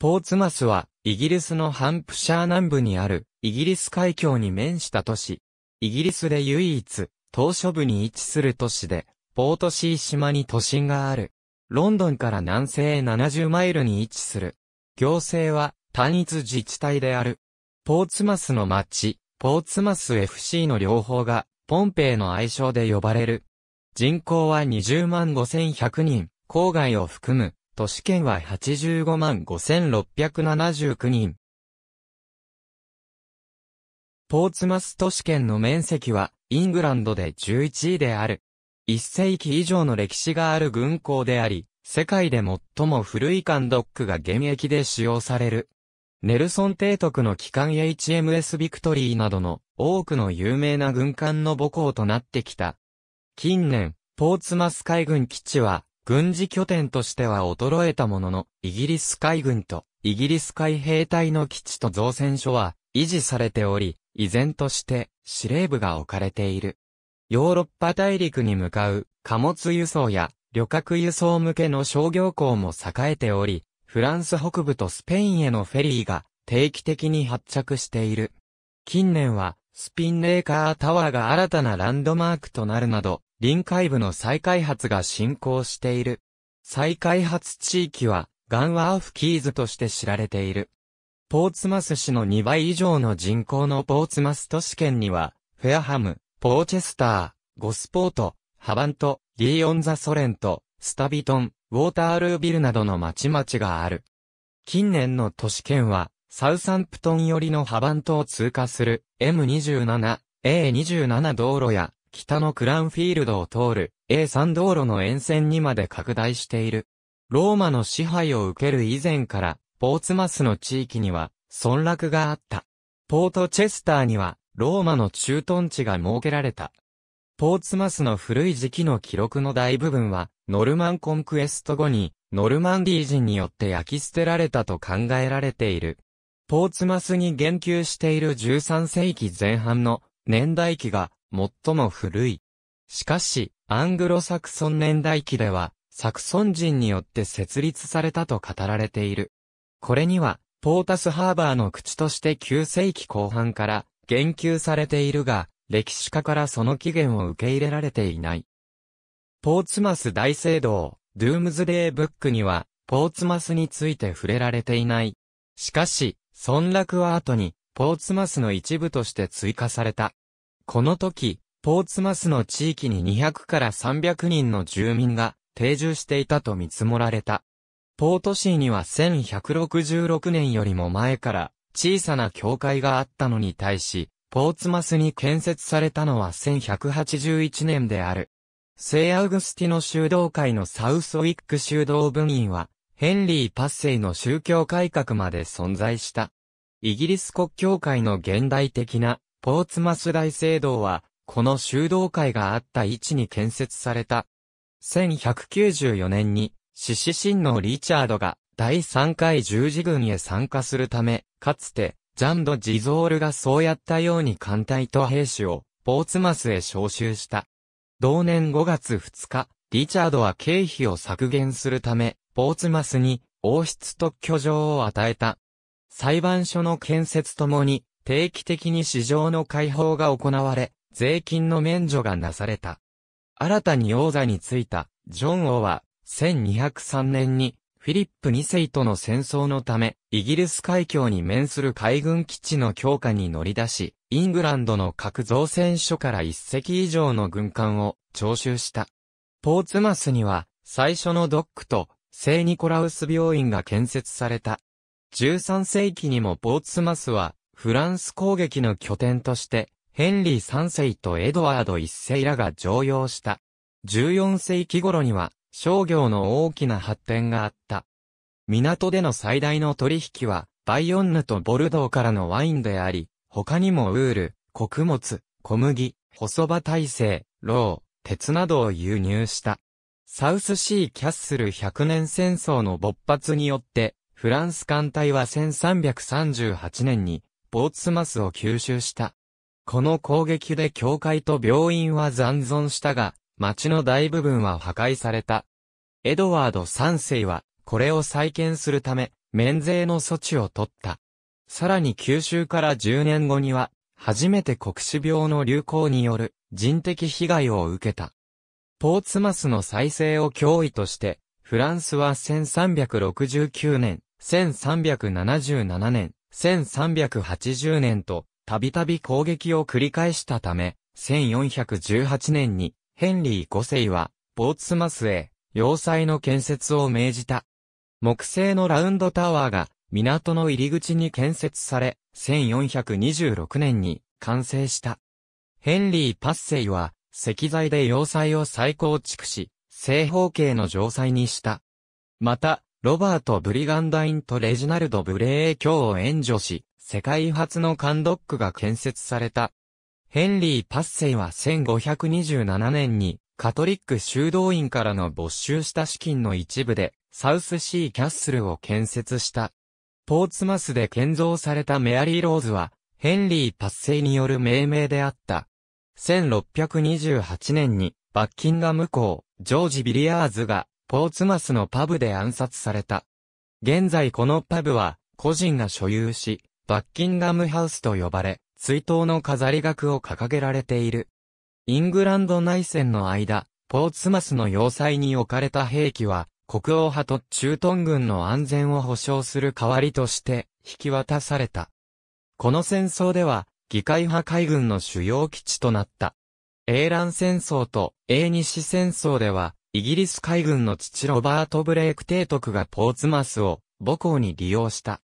ポーツマスは、イギリスのハンプシャー南部にある、イギリス海峡に面した都市。イギリスで唯一、島嶼部に位置する都市で、ポートシー島に都心がある。ロンドンから南西へ70マイルに位置する。行政は、単一自治体である。ポーツマスの町、ポーツマス FC の両方が、ポンペイの愛称で呼ばれる。人口は20万5100人、郊外を含む都市圏は85万5679人。ポーツマス都市圏の面積は、イングランドで11位である。1世紀以上の歴史がある軍港であり、世界で最も古い艦ドックが現役で使用される。ネルソン提督の機関 HMS ビクトリーなどの多くの有名な軍艦の母港となってきた。近年、ポーツマス海軍基地は軍事拠点としては衰えたものの、イギリス海軍とイギリス海兵隊の基地と造船所は維持されており、依然として司令部が置かれている。ヨーロッパ大陸に向かう貨物輸送や旅客輸送向けの商業港も栄えており、フランス北部とスペインへのフェリーが定期的に発着している。近年はスピンレーカータワーが新たなランドマークとなるなど、臨海部の再開発が進行している。再開発地域は、ガンワーフキーズとして知られている。ポーツマス市の2倍以上の人口のポーツマス都市圏には、フェアハム、ポーチェスター、ゴスポート、ハバント、リーオンザソレント、スタビトン、ウォータールービルなどの町々がある。近年の都市圏は、サウサンプトン寄りのハバントを通過する M27、A27 道路や北のクランフィールドを通る A3 道路の沿線にまで拡大している。ローマの支配を受ける以前からポーツマスの地域には村落があった。ポートチェスターにはローマの駐屯地が設けられた。ポーツマスの古い時期の記録の大部分はノルマンコンクエスト後にノルマンディー人によって焼き捨てられたと考えられている。ポーツマスに言及している13世紀前半の年代記が最も古い。しかし、アングロサクソン年代記では、サクソン人によって設立されたと語られている。これには、ポータスハーバーの口として9世紀後半から言及されているが、歴史家からその起源を受け入れられていない。ポーツマス大聖堂、ドゥームズデーブックには、ポーツマスについて触れられていない。しかし、村落は後に、ポーツマスの一部として追加された。この時、ポーツマスの地域に200から300人の住民が定住していたと見積もられた。ポートシーには1166年よりも前から小さな教会があったのに対し、ポーツマスに建設されたのは1181年である。聖アウグスティの修道会のサウソウィック修道部員は、ヘンリー・パッセイの宗教改革まで存在した。イギリス国教会の現代的なポーツマス大聖堂は、この修道会があった位置に建設された。1194年に、獅子神のリチャードが第3回十字軍へ参加するため、かつて、ジャンド・ジゾールがそうやったように艦隊と兵士を、ポーツマスへ召集した。同年5月2日、リチャードは経費を削減するため、ポーツマスに王室特許状を与えた。裁判所の建設ともに、定期的に市場の開放が行われ、税金の免除がなされた。新たに王座に就いた、ジョン王は、1203年に、フィリップ2世との戦争のため、イギリス海峡に面する海軍基地の強化に乗り出し、イングランドの各造船所から一隻以上の軍艦を徴収した。ポーツマスには、最初のドックと聖ニコラウス病院が建設された。13世紀にもポーツマスは、フランス攻撃の拠点として、ヘンリー3世とエドワード1世らが常用した。14世紀頃には、商業の大きな発展があった。港での最大の取引は、バイオンヌとボルドーからのワインであり、他にもウール、穀物、小麦、細葉体制、ロー、鉄などを輸入した。サウスシーキャッスル100年戦争の勃発によって、フランス艦隊は1338年に、ボーツマスを吸収した。この攻撃で教会と病院は残存したが、町の大部分は破壊された。エドワード3世は、これを再建するため、免税の措置を取った。さらに九州から10年後には、初めて国死病の流行による人的被害を受けた。ポーツマスの再生を脅威として、フランスは1369年、1377年、1380年と、たびたび攻撃を繰り返したため、1418年に、ヘンリー5世は、ポーツマスへ、要塞の建設を命じた。木製のラウンドタワーが、港の入り口に建設され、1426年に完成した。ヘンリー・パッセイは、石材で要塞を再構築し、正方形の城塞にした。また、ロバート・ブリガンダインとレジナルド・ブレー卿を援助し、世界初のンドックが建設された。ヘンリー・パッセイは1527年に、カトリック修道院からの没収した資金の一部で、サウスシー・キャッスルを建設した。ポーツマスで建造されたメアリー・ローズは、ヘンリー・パッセイによる命名であった。1628年に、バッキンガム公、ジョージ・ビリアーズが、ポーツマスのパブで暗殺された。現在このパブは、個人が所有し、バッキンガムハウスと呼ばれ、追悼の飾り額を掲げられている。イングランド内戦の間、ポーツマスの要塞に置かれた兵器は、国王派と中東軍の安全を保障する代わりとして、引き渡された。この戦争では、議会派海軍の主要基地となった。英蘭戦争と英西戦争では、イギリス海軍の父ロバート・ブレイク提督がポーツマスを母校に利用した。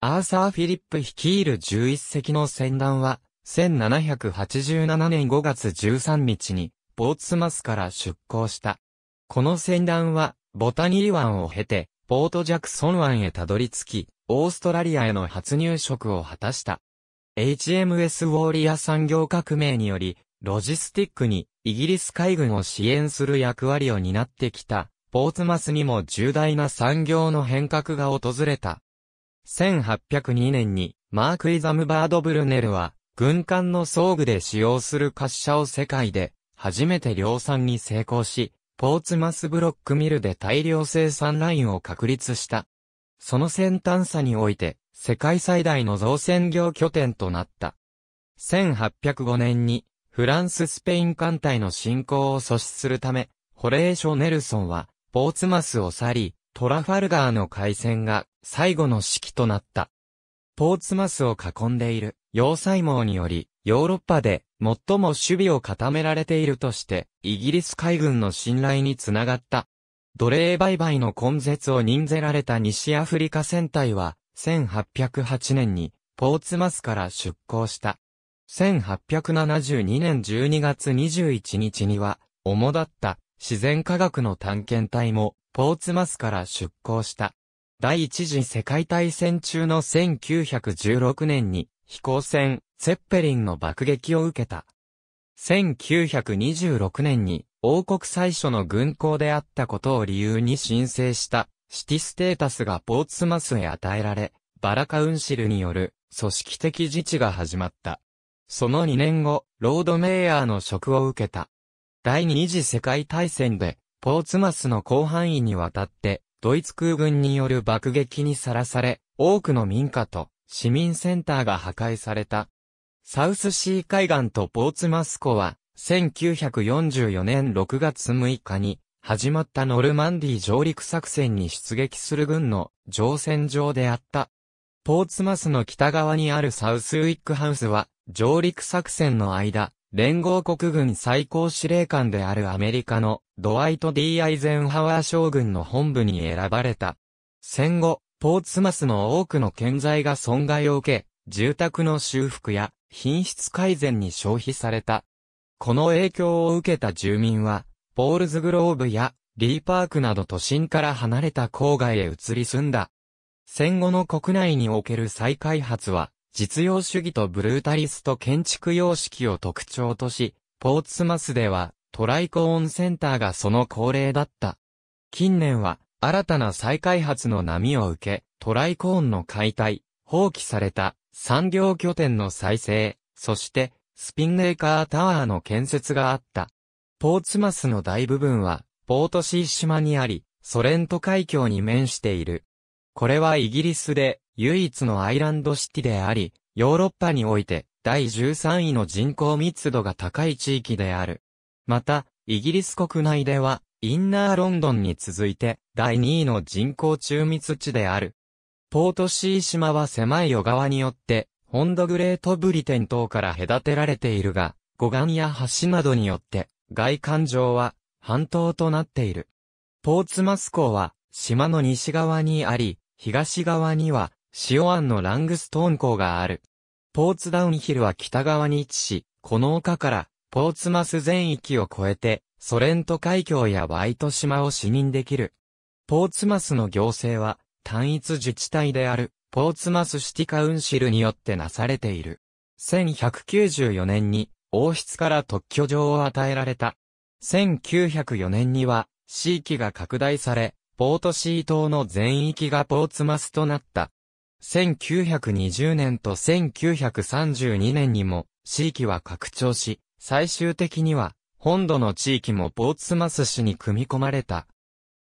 アーサー・フィリップ率いる11隻の船団は、1787年5月13日に、ポーツマスから出港した。この船団は、ボタニリ湾を経て、ポートジャクソン湾へたどり着き、オーストラリアへの初入植を果たした。HMS ウォーリア産業革命により、ロジスティックにイギリス海軍を支援する役割を担ってきた、ポーツマスにも重大な産業の変革が訪れた。1802年に、マーク・イザムバード・ブルネルは、軍艦の装具で使用する滑車を世界で、初めて量産に成功し、ポーツマスブロックミルで大量生産ラインを確立した。その先端さにおいて、世界最大の造船業拠点となった。1805年に、フランス・スペイン艦隊の侵攻を阻止するため、ホレーショ・ネルソンは、ポーツマスを去り、トラファルガーの海戦が最後の指揮となった。ポーツマスを囲んでいる要塞網により、ヨーロッパで最も守備を固められているとして、イギリス海軍の信頼につながった。奴隷売買の根絶を任ぜられた西アフリカ戦隊は、1808年に、ポーツマスから出港した。1872年12月21日には、主だった自然科学の探検隊も、ポーツマスから出港した。第一次世界大戦中の1916年に、飛行船、セッペリンの爆撃を受けた。1926年に、王国最初の軍港であったことを理由に申請したシティステータスがポーツマスへ与えられ、バラカウンシルによる組織的自治が始まった。その2年後、ロードメイヤーの職を受けた。第二次世界大戦で、ポーツマスの広範囲にわたって、ドイツ空軍による爆撃にさらされ、多くの民家と市民センターが破壊された。サウスシー海岸とポーツマス湖は、1944年6月6日に始まったノルマンディ上陸作戦に出撃する軍の乗船場であった。ポーツマスの北側にあるサウスウィックハウスは、上陸作戦の間、連合国軍最高司令官であるアメリカのドワイト・ D・ アイゼンハワー将軍の本部に選ばれた。戦後、ポーツマスの多くの建材が損害を受け、住宅の修復や品質改善に消費された。この影響を受けた住民は、ポールズグローブやリーパークなど都心から離れた郊外へ移り住んだ。戦後の国内における再開発は、実用主義とブルータリスト建築様式を特徴とし、ポーツマスではトライコーンセンターがその恒例だった。近年は新たな再開発の波を受け、トライコーンの解体、放棄された産業拠点の再生、そしてスピンメーカータワーの建設があった。ポーツマスの大部分は、ポートシー島にあり、ソレント海峡に面している。これはイギリスで唯一のアイランドシティであり、ヨーロッパにおいて第13位の人口密度が高い地域である。また、イギリス国内では、インナーロンドンに続いて第2位の人口中密地である。ポートシー島は狭い小川によって、ホンドグレートブリテン島から隔てられているが、護岸や橋などによって外環上は半島となっている。ポーツマス港は島の西側にあり、東側には塩湾のラングストーン港がある。ポーツダウンヒルは北側に位置し、この丘からポーツマス全域を越えて、ソレント海峡やワイト島を視認できる。ポーツマスの行政は単一自治体であるポーツマスシティカウンシルによってなされている。1194年に王室から特許状を与えられた。1904年には、地域が拡大され、ポートシー島の全域がポーツマスとなった。1920年と1932年にも、地域は拡張し、最終的には、本土の地域もポーツマス市に組み込まれた。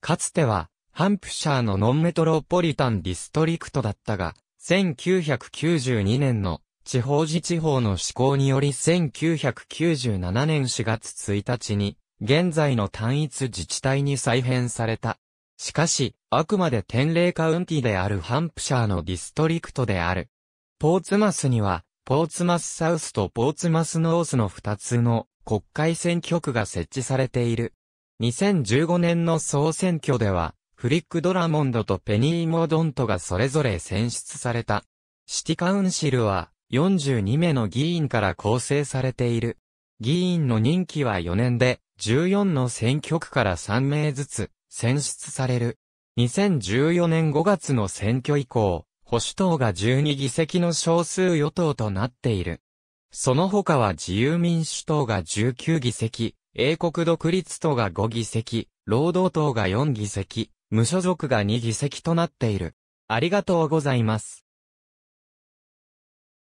かつては、ハンプシャーのノンメトロポリタンディストリクトだったが、1992年の地方自治法の施行により1997年4月1日に、現在の単一自治体に再編された。しかし、あくまで天霊カウンティであるハンプシャーのディストリクトである。ポーツマスには、ポーツマスサウスとポーツマスノースの2つの国会選挙区が設置されている。2015年の総選挙では、フリック・ドラモンドとペニー・モドントがそれぞれ選出された。シティカウンシルは、42名の議員から構成されている。議員の任期は4年で、14の選挙区から3名ずつ選出される。2014年5月の選挙以降、保守党が12議席の少数与党となっている。その他は自由民主党が19議席、英国独立党が5議席、労働党が4議席、無所属が2議席となっている。ありがとうございます。